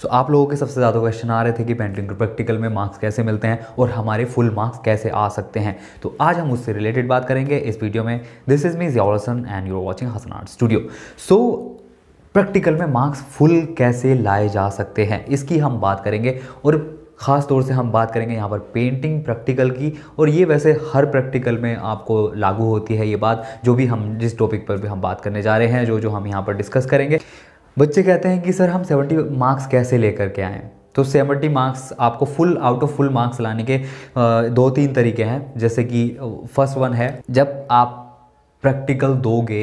सो so, आप लोगों के सबसे ज़्यादा क्वेश्चन आ रहे थे कि पेंटिंग प्रैक्टिकल में मार्क्स कैसे मिलते हैं और हमारे फुल मार्क्स कैसे आ सकते हैं तो आज हम उससे रिलेटेड बात करेंगे इस वीडियो में दिस इज़ मी जियासन and you're watching Hasan art studio so practical में मार्क्स फुल कैसे लाए जा सकते हैं इसकी हम बात करेंगे और ख़ास तौर से हम बात करेंगे यहाँ पर पेंटिंग प्रैक्टिकल की और ये वैसे हर प्रैक्टिकल में आपको लागू होती है ये बात जो भी हम जिस टॉपिक पर भी हम बात करने जा रहे हैं जो जो हम यहाँ पर डिस्कस करेंगे बच्चे कहते हैं कि सर हम सेवेंटी मार्क्स कैसे लेकर के आएँ तो सेवेंटी मार्क्स आपको full out of full marks लाने के दो तीन तरीके हैं जैसे कि फर्स्ट वन है जब आप प्रैक्टिकल दोगे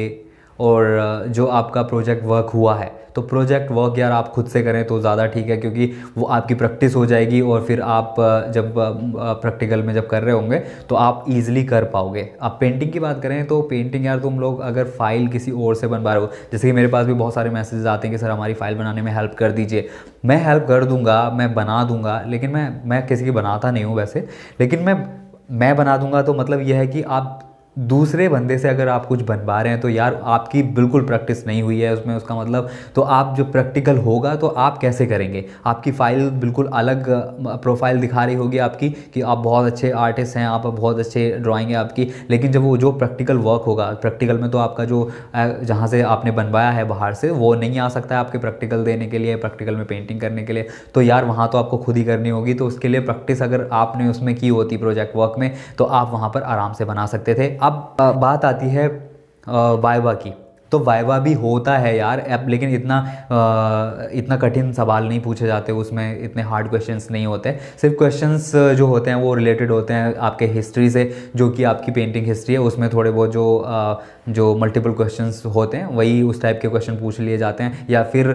और जो आपका प्रोजेक्ट वर्क हुआ है तो प्रोजेक्ट वर्क यार आप खुद से करें तो ज़्यादा ठीक है क्योंकि वो आपकी प्रैक्टिस हो जाएगी और फिर आप जब प्रैक्टिकल में जब कर रहे होंगे तो आप इजीली कर पाओगे आप पेंटिंग की बात करें तो पेंटिंग यार तुम लोग अगर फाइल किसी और से बनवा रहे हो जैसे कि मेरे पास भी बहुत सारे मैसेजेस आते हैं कि सर हमारी फ़ाइल बनाने में हेल्प कर दीजिए मैं हेल्प कर दूंगा मैं बना दूंगा लेकिन मैं मैं किसी की बनाता नहीं हूँ वैसे लेकिन मैं मैं बना दूंगा तो मतलब यह है कि आप दूसरे बंदे से अगर आप कुछ बनवा रहे हैं तो यार आपकी बिल्कुल प्रैक्टिस नहीं हुई है उसमें उसका मतलब तो आप जो प्रैक्टिकल होगा तो आप कैसे करेंगे आपकी फ़ाइल बिल्कुल अलग प्रोफाइल दिखा रही होगी आपकी कि आप बहुत अच्छे आर्टिस्ट हैं आप बहुत अच्छे ड्राॅइंग है आपकी लेकिन जब वो जो प्रैक्टिकल वर्क होगा प्रैक्टिकल में तो आपका जो जहाँ से आपने बनवाया है बाहर से वो नहीं आ सकता है आपके प्रैक्टिकल देने के लिए प्रैक्टिकल में पेंटिंग करने के लिए तो यार वहाँ तो आपको खुद ही करनी होगी तो उसके लिए प्रैक्टिस अगर आपने उसमें की होती प्रोजेक्ट वर्क में तो आप वहाँ पर आराम से बना सकते थे अब बात आती है वाइवा की तो वाइवा भी होता है यार अब लेकिन इतना इतना कठिन सवाल नहीं पूछे जाते उसमें इतने हार्ड क्वेश्चंस नहीं होते सिर्फ क्वेश्चंस जो होते हैं वो रिलेटेड होते हैं आपके हिस्ट्री से जो कि आपकी पेंटिंग हिस्ट्री है उसमें थोड़े बहुत जो जो मल्टीपल क्वेश्चन होते हैं वही उस टाइप के क्वेश्चन पूछ लिए जाते हैं या फिर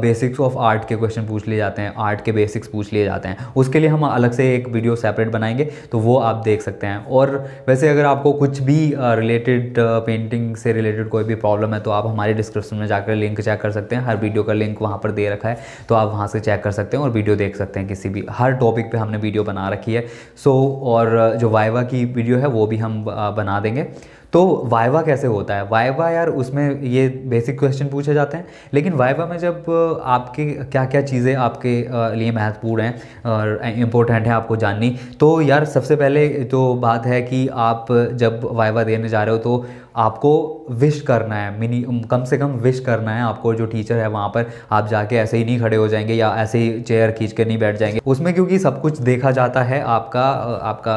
बेसिक्स ऑफ आर्ट के क्वेश्चन पूछ लिए जाते हैं आर्ट के बेसिक्स पूछ लिए जाते हैं उसके लिए हम अलग से एक वीडियो सेपरेट बनाएंगे तो वो आप देख सकते हैं और वैसे अगर आपको कुछ भी रिलेटेड पेंटिंग से रिलेटेड कोई भी प्रॉब्लम है तो आप हमारे डिस्क्रिप्शन में जाकर लिंक चेक कर सकते हैं हर वीडियो का लिंक वहाँ पर दे रखा है तो आप वहाँ से चेक कर सकते हैं और वीडियो देख सकते हैं किसी भी हर टॉपिक पर हमने वीडियो बना रखी है सो और जो वाइवा की वीडियो है वो भी हम बना देंगे तो वाइवा कैसे होता है वाइवा यार उसमें ये बेसिक क्वेश्चन पूछे जाते हैं लेकिन वाइवा में जब आपके क्या क्या चीज़ें आपके लिए महत्वपूर्ण हैं और इम्पोर्टेंट हैं आपको जाननी तो यार सबसे पहले तो बात है कि आप जब वाइवा देने जा रहे हो तो आपको विश करना है मिनी कम से कम विश करना है आपको जो टीचर है वहाँ पर आप जाके ऐसे ही नहीं खड़े हो जाएंगे या ऐसे ही चेयर खींच के नहीं बैठ जाएंगे उसमें क्योंकि सब कुछ देखा जाता है आपका आपका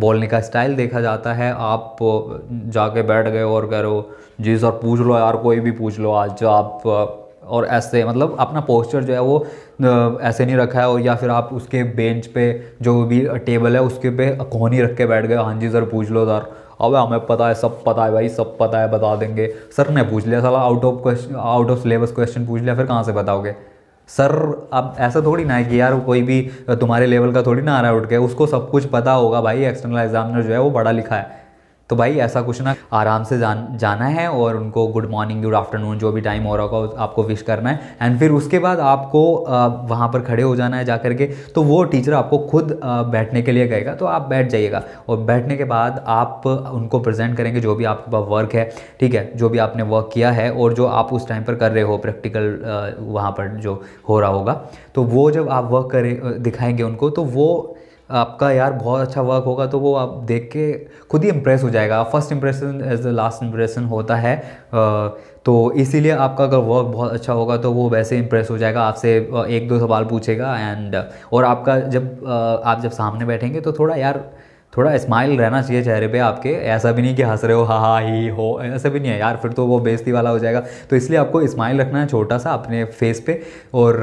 बोलने का स्टाइल देखा जाता है आप जाके बैठ गए और करो जी सर पूछ लो यार कोई भी पूछ लो आज आप और ऐसे मतलब अपना पोस्चर जो है वो ऐसे नहीं रखा है और या फिर आप उसके बेंच पे जो भी टेबल है उसके पे कोहनी रख के बैठ गए हाँ जी सर पूछ लो सर अब हमें पता है सब पता है भाई सब पता है बता देंगे सर ने पूछ लिया साला out of question out of syllabus question पूछ लिया फिर कहाँ से बताओगे सर अब ऐसा थोड़ी ना है कि यार कोई भी तुम्हारे लेवल का थोड़ी ना आ रहा है उठ के उसको सब कुछ पता होगा भाई एक्सटर्नल एग्जामिनर जो है वो पढ़ा लिखा है तो भाई ऐसा कुछ ना आराम से जान जाना है और उनको गुड मॉर्निंग गुड आफ्टरनून जो भी टाइम हो रहा होगा आपको विश करना है एंड फिर उसके बाद आपको वहाँ पर खड़े हो जाना है जा करके तो वो टीचर आपको खुद बैठने के लिए कहेगा तो आप बैठ जाइएगा और बैठने के बाद आप उनको प्रेजेंट करेंगे जो भी आपके पास वर्क है ठीक है जो भी आपने वर्क किया है और जो आप उस टाइम पर कर रहे हो प्रैक्टिकल वहाँ पर जो हो रहा होगा तो वो जब आप वर्क करें दिखाएंगे उनको तो वो आपका यार बहुत अच्छा वर्क होगा तो वो आप देख के खुद ही इम्प्रेस हो जाएगा first impression as the last impression होता है तो इसीलिए आपका अगर वर्क बहुत अच्छा होगा तो वो वैसे इम्प्रेस हो जाएगा आपसे एक दो सवाल पूछेगा एंड और आपका जब आप जब सामने बैठेंगे तो थोड़ा यार थोड़ा स्माइल रहना चाहिए चेहरे पे आपके ऐसा भी नहीं कि हंस रहे हो हा हा ही हो ऐसा भी नहीं है यार फिर तो वो बेइज्जती वाला हो जाएगा तो इसलिए आपको स्माइल रखना है छोटा सा अपने फेस पे और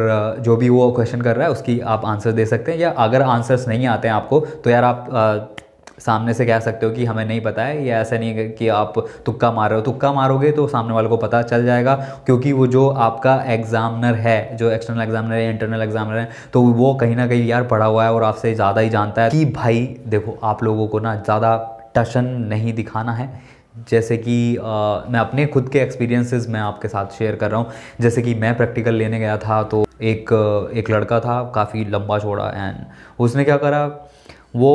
जो भी वो क्वेश्चन कर रहा है उसकी आप आंसर दे सकते हैं या अगर आंसर्स नहीं आते हैं आपको तो यार आप सामने से कह सकते हो कि हमें नहीं पता है ये ऐसा नहीं है कि आप तुक्का मार रहे हो तुक्का मारोगे तो सामने वाले को पता चल जाएगा क्योंकि वो जो आपका एग्जामिनर है जो एक्सटर्नल एग्जामिनर है इंटरनल एग्जामिनर है तो वो कहीं ना कहीं यार पढ़ा हुआ है और आपसे ज़्यादा ही जानता है कि भाई देखो आप लोगों को ना ज़्यादा टशन नहीं दिखाना है जैसे कि आ, मैं अपने खुद के एक्सपीरियंसेस मैं आपके साथ शेयर कर रहा हूँ जैसे कि मैं प्रैक्टिकल लेने गया था तो एक एक लड़का था काफ़ी लंबा छोड़ा एंड उसने क्या करा वो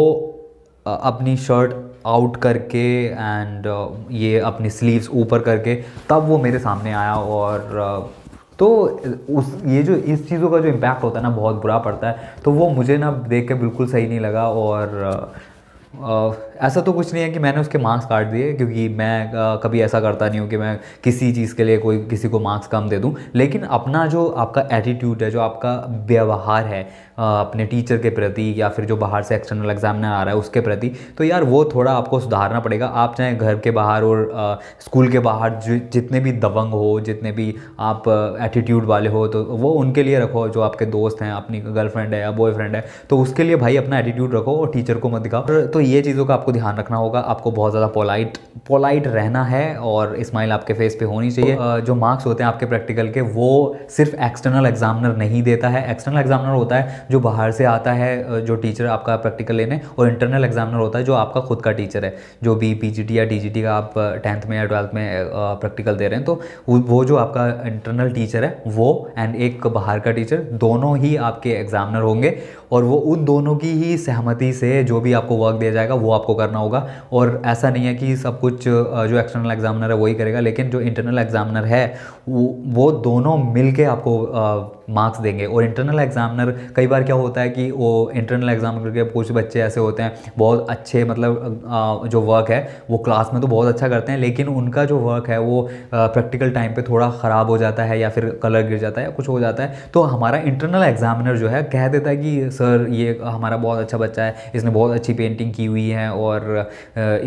अपनी शर्ट आउट करके एंड ये अपनी स्लीव्स ऊपर करके तब वो मेरे सामने आया और तो उस ये जो इस चीज़ों का जो इम्पैक्ट होता है ना बहुत बुरा पड़ता है तो वो मुझे ना देख के बिल्कुल सही नहीं लगा और आ, ऐसा तो कुछ नहीं है कि मैंने उसके मार्क्स काट दिए क्योंकि मैं आ, कभी ऐसा करता नहीं हूँ कि मैं किसी चीज़ के लिए कोई किसी को मार्क्स कम दे दूँ लेकिन अपना जो आपका एटीट्यूड है जो आपका व्यवहार है अपने टीचर के प्रति या फिर जो बाहर से एक्सटर्नल एग्जामिनर आ रहा है उसके प्रति तो यार वो थोड़ा आपको सुधारना पड़ेगा आप चाहे घर के बाहर और स्कूल के बाहर जितने भी दबंग हो जितने भी आप एटीट्यूड वाले हो तो वो उनके लिए रखो जो आपके दोस्त हैं अपनी गर्लफ्रेंड है या बॉयफ्रेंड है तो उसके लिए भाई अपना एटीट्यूड रखो और टीचर को मत दिखाओ तो ये चीज़ों का आपको ध्यान रखना होगा आपको बहुत ज़्यादा पोलाइट पोलाइट रहना है और स्माइल आपके फेस पर होनी चाहिए जो मार्क्स होते हैं आपके प्रैक्टिकल के वो सिर्फ एक्सटर्नल एग्जामिनर नहीं देता है एक्सटर्नल एग्जामिनर होता है जो बाहर से आता है जो टीचर आपका प्रैक्टिकल लेने और इंटरनल एग्जामिनर होता है जो आपका खुद का टीचर है जो भी पी या डी का आप टेंथ में या ट्वेल्थ में प्रैक्टिकल दे रहे हैं तो वो जो आपका इंटरनल टीचर है वो एंड एक बाहर का टीचर दोनों ही आपके एग्जामिनर होंगे और वो उन दोनों की ही सहमति से जो भी आपको वर्क दिया जाएगा वो आपको करना होगा और ऐसा नहीं है कि सब कुछ जो एक्सटर्नल एग्जामिनर है वही करेगा लेकिन जो इंटरनल एग्जामिनर है वो दोनों मिल के आपको मार्क्स देंगे और इंटरनल एग्जामिनर कई बार क्या होता है कि वो इंटरनल एग्जामिनर के कुछ बच्चे ऐसे होते हैं बहुत अच्छे मतलब जो वर्क है वो क्लास में तो बहुत अच्छा करते हैं लेकिन उनका जो वर्क है वो प्रैक्टिकल टाइम पे थोड़ा ख़राब हो जाता है या फिर कलर गिर जाता है या कुछ हो जाता है तो हमारा इंटरनल एग्जामिनर जो है कह देता है कि सर ये हमारा बहुत अच्छा बच्चा है इसने बहुत अच्छी पेंटिंग की हुई है और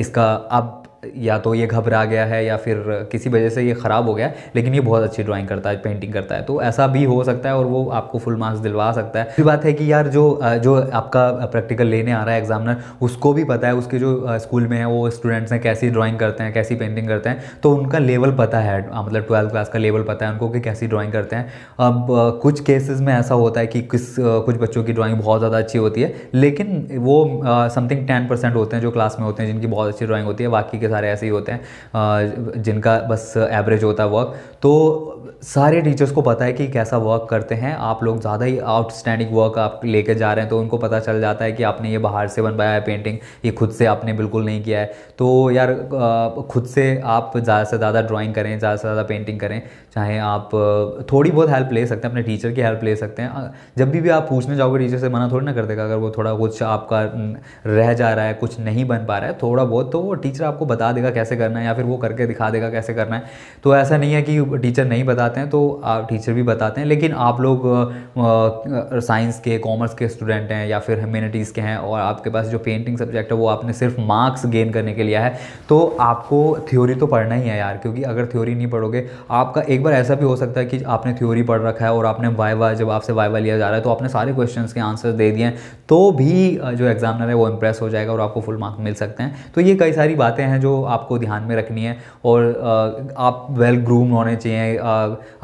इसका आप या तो ये घबरा गया है या फिर किसी वजह से ये ख़राब हो गया है लेकिन ये बहुत अच्छी ड्राइंग करता है पेंटिंग करता है तो ऐसा भी हो सकता है और वो आपको फुल मार्क्स दिलवा सकता है फिर बात है कि यार जो जो आपका प्रैक्टिकल लेने आ रहा है एग्जामिनर उसको भी पता है उसके जो स्कूल में है वो स्टूडेंट्स हैं कैसी ड्राॅइंग करते हैं कैसी पेंटिंग करते हैं तो उनका लेवल पता है मतलब ट्वेल्थ क्लास का लेवल पता है उनको कि कैसी ड्राॅइंग करते हैं अब कुछ केसेस में ऐसा होता है कि किस कुछ बच्चों की ड्राॅइंग बहुत ज़्यादा अच्छी होती है लेकिन वो समथिंग टेन परसेंट होते हैं जो क्लास में होते हैं जिनकी बहुत अच्छी ड्राॅइंग होती है बाकी के सारे ऐसे ही होते हैं जिनका बस एवरेज होता है वर्क तो सारे टीचर्स को पता है कि कैसा वर्क करते हैं आप लोग ज़्यादा ही आउटस्टैंडिंग वर्क आप लेके जा रहे हैं तो उनको पता चल जाता है कि आपने ये बाहर से बनवाया है पेंटिंग ये खुद से आपने बिल्कुल नहीं किया है तो यार खुद से आप ज़्यादा से ज़्यादा ड्राॅइंग करें ज़्यादा से ज़्यादा पेंटिंग करें चाहे आप थोड़ी बहुत हेल्प ले सकते हैं अपने टीचर की हेल्प ले सकते हैं जब भी भी आप पूछने जाओगे टीचर से मना थोड़ी ना कर देगा अगर वो थोड़ा कुछ आपका रह जा रहा है कुछ नहीं बन पा रहा है थोड़ा बहुत तो वो टीचर आपको बता बता देगा कैसे करना है या फिर वो करके दिखा देगा कैसे करना है तो ऐसा नहीं है कि टीचर नहीं बताते हैं तो आप टीचर भी बताते हैं लेकिन आप लोग साइंस के कॉमर्स के स्टूडेंट हैं या फिर ह्यूमेनिटीज़ के हैं और आपके पास जो पेंटिंग सब्जेक्ट है वो आपने सिर्फ मार्क्स गेन करने के लिए है तो आपको थ्योरी तो पढ़ना ही है यार क्योंकि अगर थ्योरी नहीं पढ़ोगे आपका एक बार ऐसा भी हो सकता है कि आपने थ्योरी पढ़ रखा है और आपने वाइवा जब आपसे वाइवा लिया जा रहा है तो आपने सारे क्वेश्चन के आंसर दे दिए तो भी जो एग्जामिनर है वो इंप्रेस हो जाएगा और आपको फुल मार्क्स मिल सकते हैं तो ये कई सारी बातें हैं जो आपको ध्यान में रखनी है और आप वेल ग्रूम होने चाहिए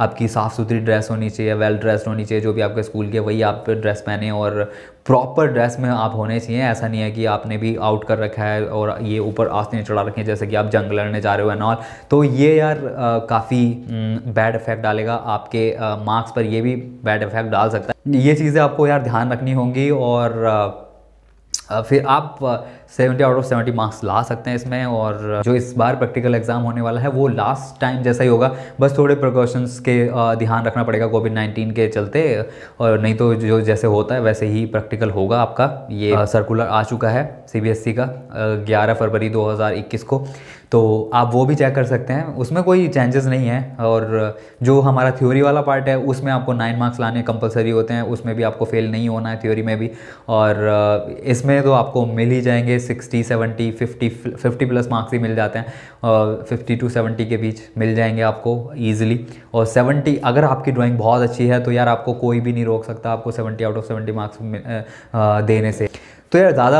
आपकी साफ़ सुथरी ड्रेस होनी चाहिए वेल ड्रेस होनी चाहिए जो भी आपके स्कूल के वही आप ड्रेस पहने और प्रॉपर ड्रेस में आप होने चाहिए ऐसा नहीं है कि आपने भी आउट कर रखा है और ये ऊपर आसने चढ़ा रखे हैं जैसे कि आप जंग लड़ने जा रहे हो एंड ऑल तो ये यार काफ़ी बैड इफेक्ट डालेगा आपके मार्क्स पर ये भी बैड इफेक्ट डाल सकता है ये चीज़ें आपको यार ध्यान रखनी होंगी और फिर आप 70 आउट ऑफ 70 मार्क्स ला सकते हैं इसमें और जो इस बार प्रैक्टिकल एग्जाम होने वाला है वो लास्ट टाइम जैसा ही होगा बस थोड़े प्रिकॉशंस के ध्यान रखना पड़ेगा कोविड 19 के चलते और नहीं तो जो जैसे होता है वैसे ही प्रैक्टिकल होगा आपका ये सर्कुलर आ चुका है सी e का ग्यारह फरवरी दो को तो आप वो भी चेक कर सकते हैं उसमें कोई चेंजेस नहीं है और जो हमारा थ्योरी वाला पार्ट है उसमें आपको नाइन मार्क्स लाने कंपलसरी होते हैं उसमें भी आपको फेल नहीं होना है थ्योरी में भी और इसमें तो आपको मिल ही जाएंगे sixty seventy fifty fifty plus marks ही मिल जाते हैं और फिफ्टी टू सेवेंटी के बीच मिल जाएंगे आपको ईजिली और सेवेंटी अगर आपकी ड्राॅइंग बहुत अच्छी है तो यार आपको कोई भी नहीं रोक सकता आपको seventy out of seventy marks देने से तो यार ज़्यादा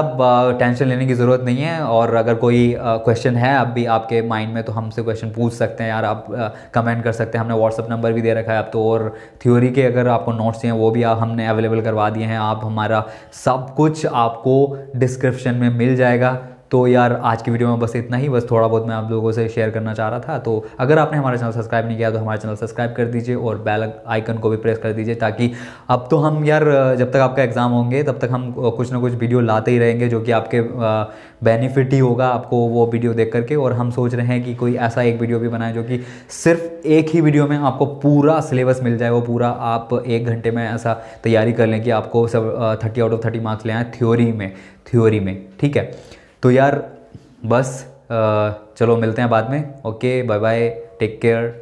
टेंशन लेने की ज़रूरत नहीं है और अगर कोई क्वेश्चन है अब भी आपके माइंड में तो हमसे क्वेश्चन पूछ सकते हैं यार आप कमेंट कर सकते हैं हमने व्हाट्सअप नंबर भी दे रखा है आप तो और थ्योरी के अगर आपको नोट्स हैं वो भी आप हमने अवेलेबल करवा दिए हैं आप हमारा सब कुछ आपको डिस्क्रिप्शन में मिल जाएगा तो यार आज की वीडियो में बस इतना ही बस थोड़ा बहुत मैं आप लोगों से शेयर करना चाह रहा था तो अगर आपने हमारा चैनल सब्सक्राइब नहीं किया तो हमारा चैनल सब्सक्राइब कर दीजिए और बेल आइकन को भी प्रेस कर दीजिए ताकि अब तो हम यार जब तक आपका एग्ज़ाम होंगे तब तक हम कुछ ना कुछ वीडियो लाते ही रहेंगे जो कि आपके बेनिफिट ही होगा आपको वो वीडियो देख करके और हम सोच रहे हैं कि कोई ऐसा एक वीडियो भी बनाए जो कि सिर्फ एक ही वीडियो में आपको पूरा सिलेबस मिल जाए वो पूरा आप एक घंटे में ऐसा तैयारी कर लें कि आपको सब thirty out of thirty marks ले आए थ्योरी में थ्योरी में ठीक है तो यार बस चलो मिलते हैं बाद में okay bye bye take care